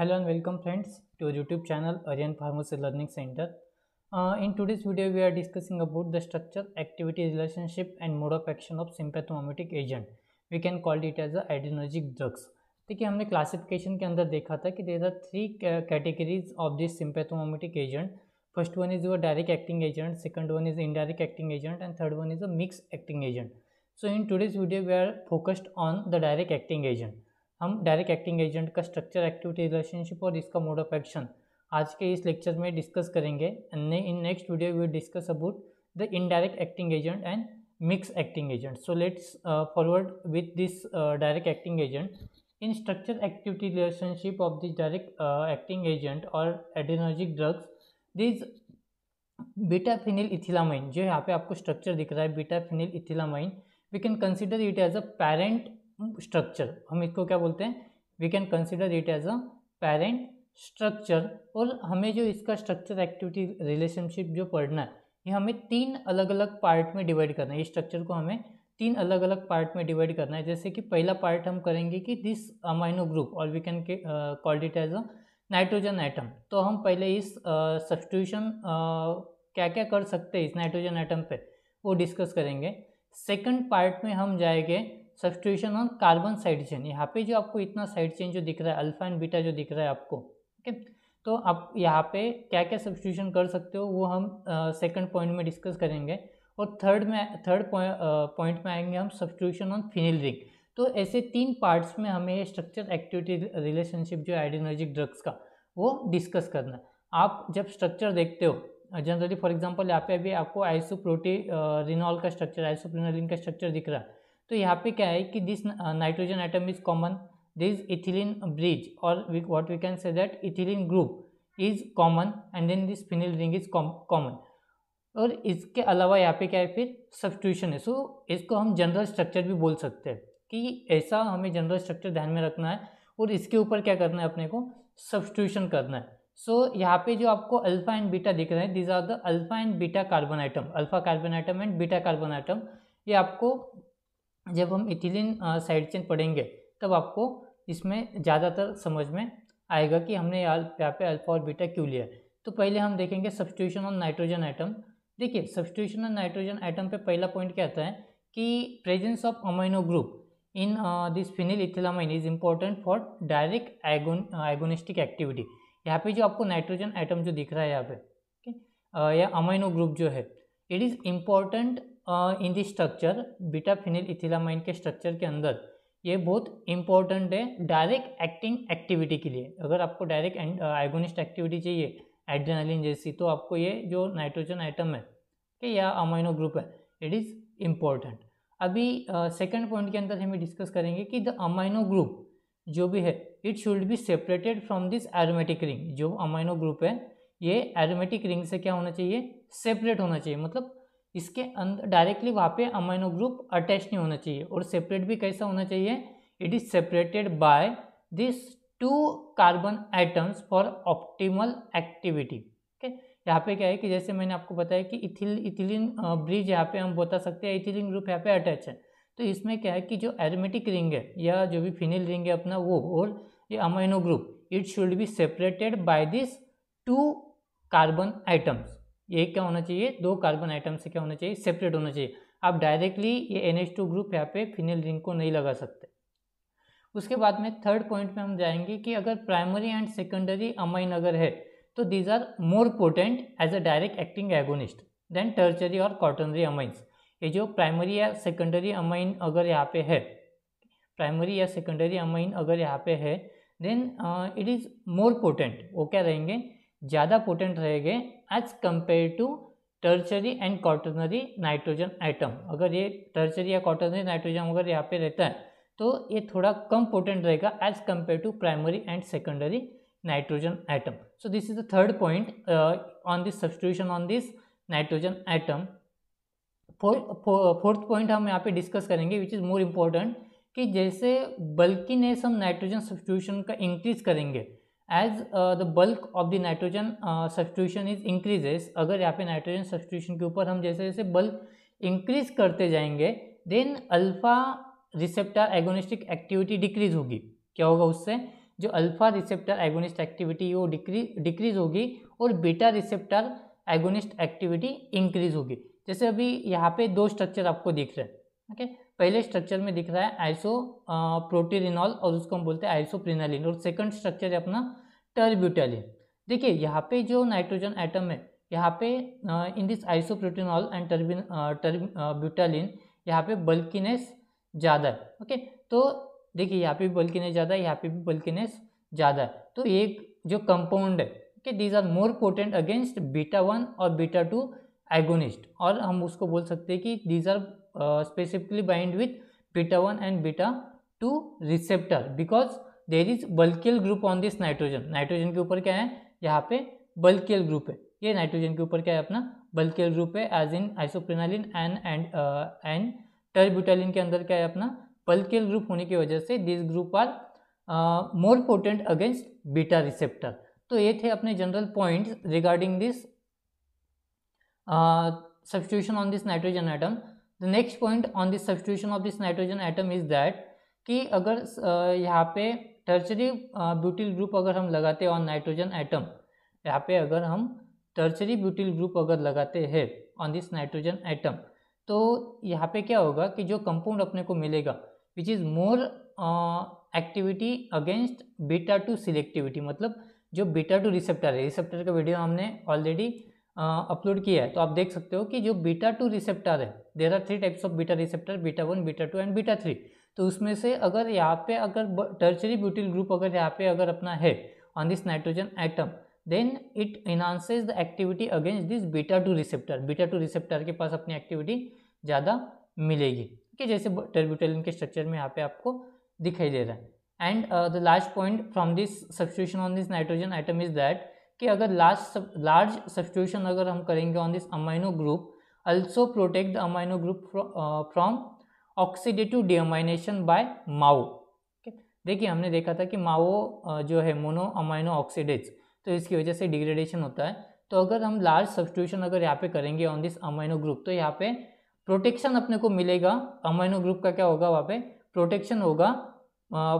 hello and welcome friends to YouTube channel Ariyan pharmacy learning centre in today's video we are discussing about the structure activity relationship and mode of action of sympathomimetic agent we can called it as a drugs ठीक है हमने classification के अंदर देखा था कि there are three categories of this sympathomimetic agent first one is your direct acting agent second one is indirect acting agent and third one is a mix acting agent so in today's video we are focused on the direct acting agent हम direct acting agent का structure activity relationship और इसका mode of action आज के इस lecture में discuss करेंगे and in next video we discuss about the indirect acting agent and mix acting agent so let's forward with this direct acting agent in structure activity relationship of this direct acting agent और adrenergic drugs these beta phenyl ethylamine जो यहाँ पे आपको structure दिख रहा है beta phenyl ethylamine we can consider it as a parent structure हम इसको क्या बोलते हैं we can consider it as a parent structure और हमें जो इसका स्ट्रक्चर एक्टिविटी रिलेशनशिप जो पढ़ना है ये हमें तीन अलग अलग पार्ट में डिवाइड करना है ये स्ट्रक्चर को हमें तीन अलग अलग पार्ट में डिवाइड करना है जैसे कि पहला पार्ट हम करेंगे कि दिस अमाइनो ग्रुप और we can called it as a nitrogen atom तो हम पहले इस सब्सटीट्यूशन uh, uh, क्या क्या कर सकते हैं इस नाइट्रोजन आइटम पे वो डिस्कस करेंगे सेकंड पार्ट में हम जाएंगे substitution on carbon side chain यहाँ पे जो आपको इतना साइड चेन जो दिख रहा है अल्फा एंड बीटा जो दिख रहा है आपको ओके तो आप यहाँ पे क्या क्या सब्सटीट्यूशन कर सकते हो वो हम सेकंड पॉइंट में डिस्कस करेंगे और थर्ड में थर्ड पॉइंट में आएंगे हम सब्सटीट्यूशन ऑन फिनिल रिंग तो ऐसे तीन पार्ट्स में हमें स्ट्रक्चर एक्टिविटी रिलेशनशिप जो आइडियोनर्जिक ड्रग्स का वो डिस्कस करना आप जब स्ट्रक्चर देखते हो जनरली फॉर एग्जांपल यहाँ पे अभी आपको आइसो प्रोटी रिनॉल का स्ट्रक्चर आइसो का स्ट्रक्चर दिख रहा है तो यहाँ पे क्या है कि this nitrogen atom is common this ethylene bridge और what we can say that ethylene group is common and then this phenyl ring is common और इसके अलावा यहाँ पे क्या है फिर सब्सटिट्यूशन है सो so, इसको हम जनरल स्ट्रक्चर भी बोल सकते हैं कि ऐसा हमें जनरल स्ट्रक्चर ध्यान में रखना है और इसके ऊपर क्या करना है अपने को सब्सटिट्यूशन करना है सो so, यहाँ पे जो आपको अल्फा एंड बीटा दिख रहे हैं these are the alpha and beta carbon atom alpha carbon atom and beta carbon atom ये आपको जब हम इथिलीन साइड चेन पढ़ेंगे तब आपको इसमें ज़्यादातर समझ में आएगा कि हमने यहाँ पे अल्फा और बीटा क्यों लिया है तो पहले हम देखेंगे सब्सिट्यूशन ऑन नाइट्रोजन आइटम देखिए सब्सिट्यूशन ऑन नाइट्रोजन आइटम पे पहला पॉइंट क्या आता है कि presence of amino group in this phenyl ethylamine is important for direct agon agonistic activity यहाँ पे जो आपको नाइट्रोजन आइटम जो दिख रहा है यहाँ पे या अमाइनो ग्रुप जो है it is important in the structure beta phenyl ethylamine के स्ट्रक्चर के अंदर ये बहुत इंपॉर्टेंट है डायरेक्ट एक्टिंग एक्टिविटी के लिए अगर आपको डायरेक्ट आइगोनिस्ट एक्टिविटी चाहिए एड्रेनालिन जैसी तो आपको ये जो नाइट्रोजन आइटम है ठीक या अमाइनो ग्रुप है इट इज़ इम्पॉर्टेंट अभी सेकंड uh, पॉइंट के अंदर हम डिस्कस करेंगे कि द अमाइनो ग्रुप जो भी है it should be separated from this aromatic ring जो अमाइनो ग्रुप है ये एरोमेटिक रिंग से क्या होना चाहिए सेपरेट होना चाहिए मतलब इसके अंदर डायरेक्टली वहाँ पे अमाइनो ग्रुप अटैच नहीं होना चाहिए और सेपरेट भी कैसा होना चाहिए it is separated by this two carbon atoms for optimal activity okay यहाँ पे क्या है कि जैसे मैंने आपको बताया कि इथिल इथिलीन ब्रिज यहाँ पे हम बता सकते हैं इथिलीन ग्रुप यहाँ पे अटैच है तो इसमें क्या है कि जो एरोमेटिक रिंग है या जो भी फिनिल रिंग है अपना वो और ये amino group it should be separated by this two carbon atoms एक क्या होना चाहिए दो कार्बन आइटम से क्या होना चाहिए सेपरेट होना चाहिए आप डायरेक्टली ये एन एच टू ग्रुप यहाँ पे फिनेल रिंग को नहीं लगा सकते उसके बाद में थर्ड पॉइंट में हम जाएंगे कि अगर प्राइमरी एंड सेकेंडरी अमाइन अगर है तो these are more potent as a direct acting agonist than tertiary और कॉटनरी अमाइंस ये जो प्राइमरी या सेकेंडरी अमाइन अगर यहाँ पे है प्राइमरी या सेकेंडरी अमाइन अगर यहाँ पे है then it is more potent वो क्या रहेंगे ज़्यादा पोटेंट रहेंगे as compare to tertiary and quaternary nitrogen atom अगर ये टर्चरी या कॉटनरी नाइट्रोजन अगर यहाँ पे रहता है तो ये थोड़ा कम पोटेंट रहेगा as compare to primary and secondary nitrogen atom so this is the third point on this substitution on this nitrogen atom fourth point हम यहाँ पे डिस्कस करेंगे विच इज़ मोर इम्पोर्टेंट कि जैसे बल्किनेस हम नाइट्रोजन सब्सटीट्यूशन का increase करेंगे as the bulk of the nitrogen substitution is increases अगर यहाँ पे नाइट्रोजन सब्सटीट्यूशन के ऊपर हम जैसे जैसे बल्क इंक्रीज करते जाएंगे then alpha receptor agonistic activity decrease होगी क्या होगा उससे जो अल्फा रिसेप्टर एगोनिस्ट एक्टिविटी वो डिक्रीज डिक्रीज होगी और beta receptor agonist activity increase होगी जैसे अभी यहाँ पे दो स्ट्रक्चर आपको दिख रहे हैं ओके पहले स्ट्रक्चर में दिख रहा है आइसो प्रोटीरिनॉल और उसको हम बोलते हैं आइसोप्रिनालिन और सेकंड स्ट्रक्चर है अपना टर्ब्यूटालिन देखिए यहाँ पे जो नाइट्रोजन आइटम है यहाँ पे in this isoproterenol and terbin terbutaline यहाँ पे बल्किनेस ज़्यादा है ओके तो देखिए यहाँ पे भी बल्किनेस ज़्यादा है यहाँ पे भी बल्किनेस ज़्यादा है तो एक जो कंपाउंड है okay these are more potent against beta one और बीटा टू एगोनिस्ट और हम उसको बोल सकते हैं कि these are uh, specifically bind with beta 1 and beta 2 receptor because there is bulkier group on this nitrogen nitrogen के ऊपर क्या है यहाँ पे बल्कियल ग्रुप है ये नाइट्रोजन के ऊपर क्या है अपना बल्कियल ग्रुप है as in isoprenaline and and and terbutaline के अंदर क्या है अपना बल्कियल ग्रुप होने की वजह से this group are more potent against beta receptor तो ये थे अपने general points regarding this substitution on this nitrogen atom the next point on this substitution of this nitrogen atom is that कि अगर यहाँ पे टर्चरी ब्यूटिल ग्रुप अगर हम लगाते हैं ऑन नाइट्रोजन आइटम यहाँ पे अगर हम टर्चरी ब्यूटिल ग्रुप अगर लगाते हैं ऑन दिस नाइट्रोजन आइटम तो यहाँ पे क्या होगा कि जो कंपाउंड अपने को मिलेगा which is more activity against beta two selectivity मतलब जो बीटा टू रिसेप्टर है रिसेप्टर का वीडियो हमने ऑलरेडी अपलोड किया है तो आप देख सकते हो कि जो बीटा टू रिसेप्टर है there are three types of beta receptor beta one beta two and beta three तो उसमें से अगर यहाँ पे अगर टर्चरी ब्यूटिल ग्रुप अगर यहाँ पे अगर अपना है on this nitrogen atom then it enhances the activity against this beta two receptor beta two receptor के पास अपनी एक्टिविटी ज़्यादा मिलेगी ठीक है जैसे टर्ब्यूटेलिन के स्ट्रक्चर में यहाँ पे आपको दिखाई दे रहा है and the last point from this substitution on this nitrogen atom is that कि अगर लार्ज लार्ज सब्सटीट्यूशन अगर हम करेंगे on this amino group also protect the amino group from oxidative deamination by MAO देखिए हमने देखा था कि माओ uh, जो है मोनो अमाइनो ऑक्सीडेज तो इसकी वजह से डिग्रेडेशन होता है तो अगर हम लार्ज सब्सटीट्यूशन अगर यहाँ पे करेंगे ऑन दिस अमाइनो ग्रुप तो यहाँ पे प्रोटेक्शन अपने को मिलेगा अमाइनो ग्रुप का क्या होगा वहाँ पे प्रोटेक्शन होगा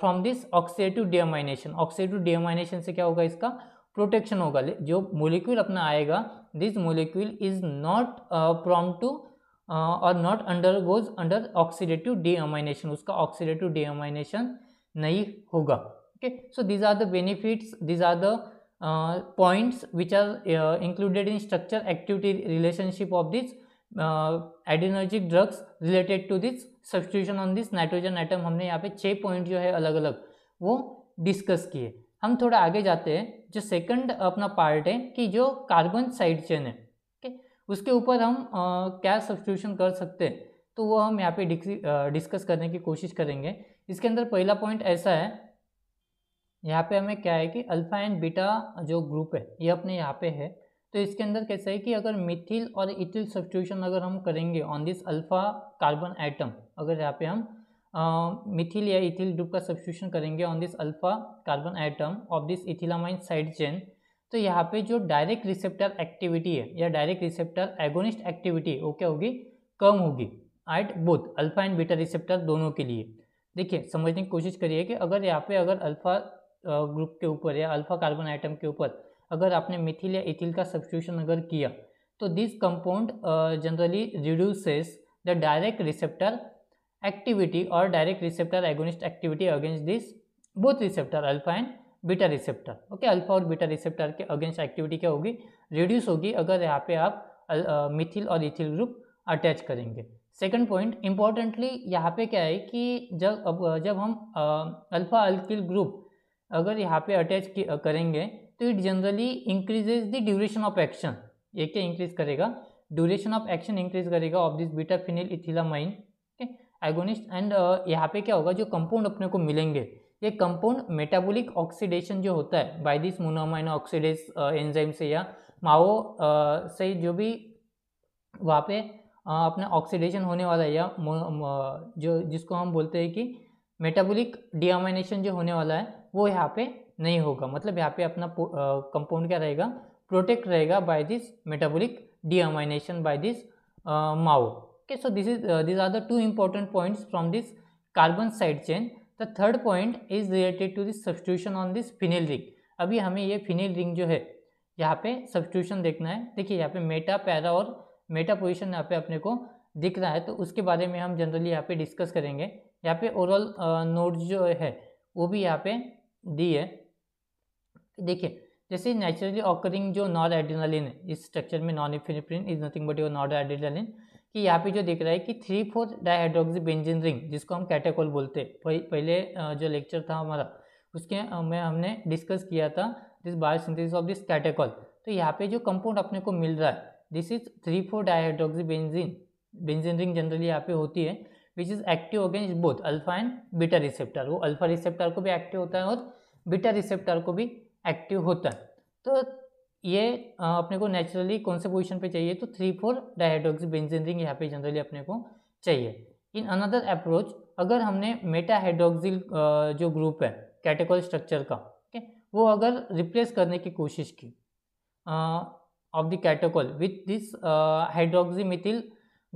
from this oxidative deamination oxidative deamination से क्या होगा इसका प्रोटेक्शन होगा जो मोलिक्यूल अपना आएगा this molecule is not prone to और not under goes under oxidative deamination उसका ऑक्सीडेटिव डीअमाइनेशन नहीं होगा okay so these are the benefits these are the points which are included in structure activity relationship of this adrenergic drugs related to this substitution on this nitrogen atom हमने यहाँ पे छः point जो है अलग अलग वो डिस्कस किए हम थोड़ा आगे जाते हैं जो सेकंड अपना पार्ट है कि जो कार्बन साइड चेन है ठीक उसके ऊपर हम आ, क्या सब्सिट्यूशन कर सकते हैं तो वो हम यहाँ पे डिस्कस करने की कोशिश करेंगे इसके अंदर पहला पॉइंट ऐसा है यहाँ पे हमें क्या है कि अल्फा एंड बीटा जो ग्रुप है ये अपने यहाँ पे है तो इसके अंदर कैसा है कि अगर मिथिल और इथिल सब्सिट्यूशन अगर हम करेंगे on this alpha carbon atom अगर यहाँ पे हम मिथिल या इथिल ग्रुप का सब्सिट्यूशन करेंगे on this alpha carbon atom of this ethylamine side chain तो यहाँ पे जो डायरेक्ट रिसेप्टर एक्टिविटी है या डायरेक्ट रिसेप्टर एगोनिस्ट एक्टिविटी वो क्या होगी कम होगी at both alpha and beta receptor दोनों के लिए देखिए समझने की कोशिश करिए कि अगर यहाँ पे अगर अल्फा ग्रुप के ऊपर या अल्फा कार्बन आइटम के ऊपर अगर आपने मिथिल या इथिल का सब्सिट्यूशन अगर किया तो this compound generally reduces the direct receptor activity और direct receptor agonist activity against this both receptor alpha and beta receptor okay alpha और बीटा रिसेप्टर के अगेंस्ट एक्टिविटी क्या होगी reduce होगी अगर यहाँ पे आप मिथिल और इथिल ग्रुप अटैच करेंगे सेकेंड पॉइंट इम्पॉर्टेंटली यहाँ पे क्या है कि जब अब जब हम अल्फा अल्किल ग्रुप अगर यहाँ पे अटैच करेंगे तो it generally increases the duration of action ये क्या इंक्रीज करेगा ड्यूरेशन ऑफ एक्शन इंक्रीज करेगा of this beta phenyl ethylamine agonist and uh, यहाँ पे क्या होगा जो कंपाउंड अपने को मिलेंगे ये कंपाउंड मेटाबॉलिक ऑक्सीडेशन जो होता है by this monoamine oxidase enzyme से या माओ uh, से जो भी वहाँ पे uh, अपना ऑक्सीडेशन होने वाला है या जो जिसको हम बोलते हैं कि मेटाबॉलिक डियामाइनेशन जो होने वाला है वो यहाँ पे नहीं होगा मतलब यहाँ पे अपना कंपाउंड क्या रहेगा प्रोटेक्ट रहेगा by this metabolic deamination by this MAO okay so this is uh, these are the two important points from this carbon side chain the third point is related to the substitution on this phenyl ring अभी हमें ये phenyl ring जो है यहाँ पे substitution देखना है देखिए यहाँ पे मेटा पैरा और मेटा पोजीशन यहाँ पे अपने को दिख रहा है तो उसके बारे में हम जनरली यहाँ पे डिस्कस करेंगे यहाँ पे ओवरऑल नोट uh, जो है वो भी यहाँ पे दी है देखिए जैसे नेचुरली ऑकरिंग जो नॉन एड्रेनलिन है इस स्ट्रक्चर में non epinephrine is nothing but your non adrenaline कि यहाँ पे जो दिख रहा है कि three four dihydroxy benzene ring जिसको हम कैटेकोल बोलते हैं पहले जो लेक्चर था हमारा उसके में हमने डिस्कस किया था this biosynthesis of this catechol तो यहाँ पे जो कंपाउंड अपने को मिल रहा है this is three four dihydroxy benzene benzene ring generally यहाँ पे होती है which is active against both alpha and beta receptor वो अल्फा रिसेप्टर को भी एक्टिव होता है और बीटा रिसेप्टर को भी एक्टिव होता है तो ये अपने को नेचुरली कौन से पोजीशन पे चाहिए तो three four dihydroxy benzene ring यहाँ पे जनरली अपने को चाहिए इन अनदर अप्रोच अगर हमने मेटाहाइड्रोक्सिल जो ग्रुप है कैटेकोल स्ट्रक्चर का ओके वो अगर रिप्लेस करने की कोशिश की of the catechol with this methyl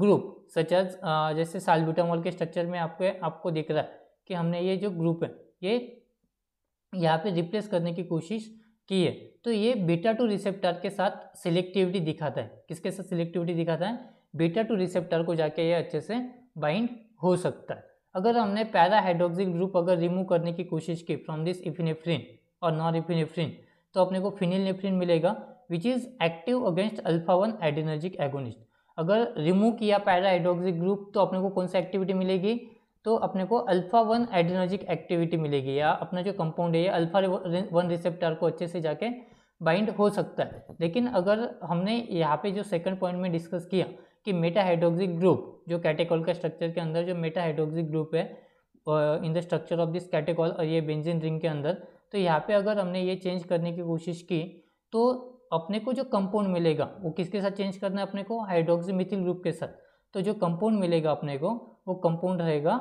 group such as जैसे साल्बुटामोल के स्ट्रक्चर में आपके आपको दिख रहा है कि हमने ये जो ग्रुप है ये यहाँ पे रिप्लेस करने की कोशिश किए तो ये बीटा टू रिसेप्टर के साथ सिलेक्टिविटी दिखाता है किसके साथ सिलेक्टिविटी दिखाता है बीटा टू रिसेप्टर को जाके ये अच्छे से बाइंड हो सकता है अगर हमने पैरा हाइड्रोक्सिल ग्रुप अगर रिमूव करने की कोशिश की फ्रॉम दिस इफिनेफ्रिन और नॉन इफिनेफ्रिन तो अपने को फिनिलनेफ्रिन मिलेगा which is active against alpha one adrenergic agonist अगर रिमूव किया पैरा हाइड्रोक्सिल ग्रुप तो अपने को कौन सा एक्टिविटी मिलेगी तो अपने को अल्फ़ा वन एड्रीनोजिक एक्टिविटी मिलेगी या अपना जो कंपाउंड है ये अल्फ़ा वन रिसेप्टर को अच्छे से जाके बाइंड हो सकता है लेकिन अगर हमने यहाँ पे जो सेकंड पॉइंट में डिस्कस किया कि मेटा हाइड्रोक्सिक ग्रुप जो कैटेकॉल का स्ट्रक्चर के अंदर जो मेटा हाइड्रोक्सिक ग्रुप है in the structure of this catechol और ये बेंजिन रिंग के अंदर तो यहाँ पर अगर हमने ये चेंज करने की कोशिश की तो अपने को जो कंपाउंड मिलेगा वो किसके साथ चेंज करना है अपने को हाइड्रोक्सी मिथिल ग्रुप के साथ तो जो कंपाउंड मिलेगा अपने को वो कंपाउंड रहेगा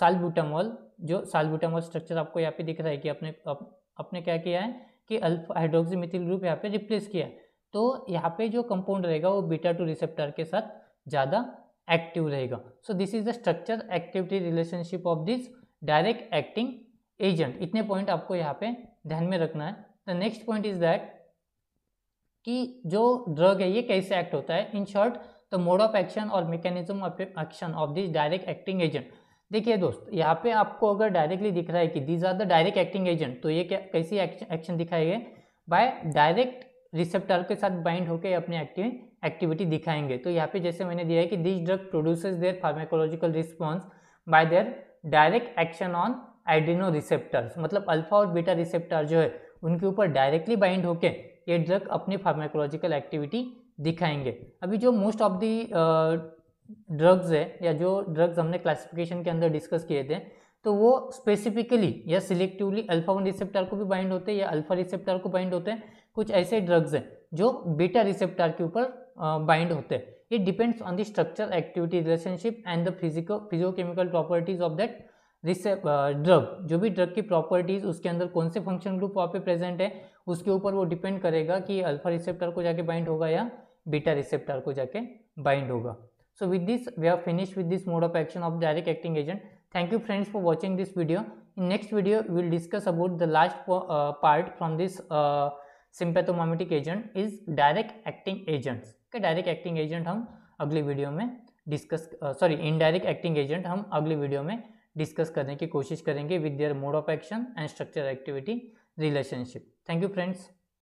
सालबुटामॉल जो सालबुटामॉल स्ट्रक्चर आपको यहाँ पे दिख रहा है कि आपने अप, अपने क्या किया है कि अल्फा मिथिल ग्रुप यहाँ पे रिप्लेस किया है तो यहाँ पे जो कंपाउंड रहेगा वो बीटा टू रिसेप्टर के साथ ज़्यादा एक्टिव रहेगा so this is the structure activity relationship of this direct acting agent इतने पॉइंट आपको यहाँ पे ध्यान में रखना है the next point is that कि जो ड्रग है ये कैसे एक्ट होता है in short the mode of action और mechanism of action of this direct acting agent देखिए दोस्त यहाँ पे आपको अगर डायरेक्टली दिख रहा है कि these are the direct acting agent तो ये क्या कैसी एक्शन दिखाएंगे बाय डायरेक्ट रिसेप्टर के साथ बाइंड होकर अपने एक्टिव एक्टिविटी दिखाएंगे तो यहाँ पे जैसे मैंने दिया है कि this drug produces their pharmacological response by their direct action on adreno receptors मतलब अल्फा और बीटा रिसेप्टर जो है उनके ऊपर डायरेक्टली बाइंड होकर ये ड्रग अपनी फार्माकोलॉजिकल एक्टिविटी दिखाएंगे अभी जो मोस्ट ऑफ दी ड्रग्स है या जो ड्रग्स हमने क्लासिफिकेशन के अंदर डिस्कस किए थे तो वो स्पेसिफिकली या सिलेक्टिवली अल्फा वन रिसेप्टर को भी बाइंड होते हैं या अल्फा रिसेप्टर को बाइंड होते हैं कुछ ऐसे ड्रग्स हैं जो बीटा रिसेप्टर के ऊपर बाइंड होते हैं depends on the structure activity relationship and the physico physicochemical properties of that that drug जो भी ड्रग की प्रॉपर्टीज उसके अंदर कौन से फंक्शन ग्रुप वहाँ पे प्रेजेंट है उसके ऊपर वो डिपेंड करेगा कि अल्फा रिसेप्टर को जाके बाइंड होगा या बीटा रिसेप्टर को जाके बाइंड होगा so with this we are finish with this mode of action of direct acting agent thank you friends for watching this video in next video will discuss about the last part from this sympathomimetic agent is direct acting agents direct acting agent हम अगली video में discuss sorry indirect acting agent हम अगली video में discuss करने की कोशिश करेंगे with their mode of action and structure activity relationship thank you friends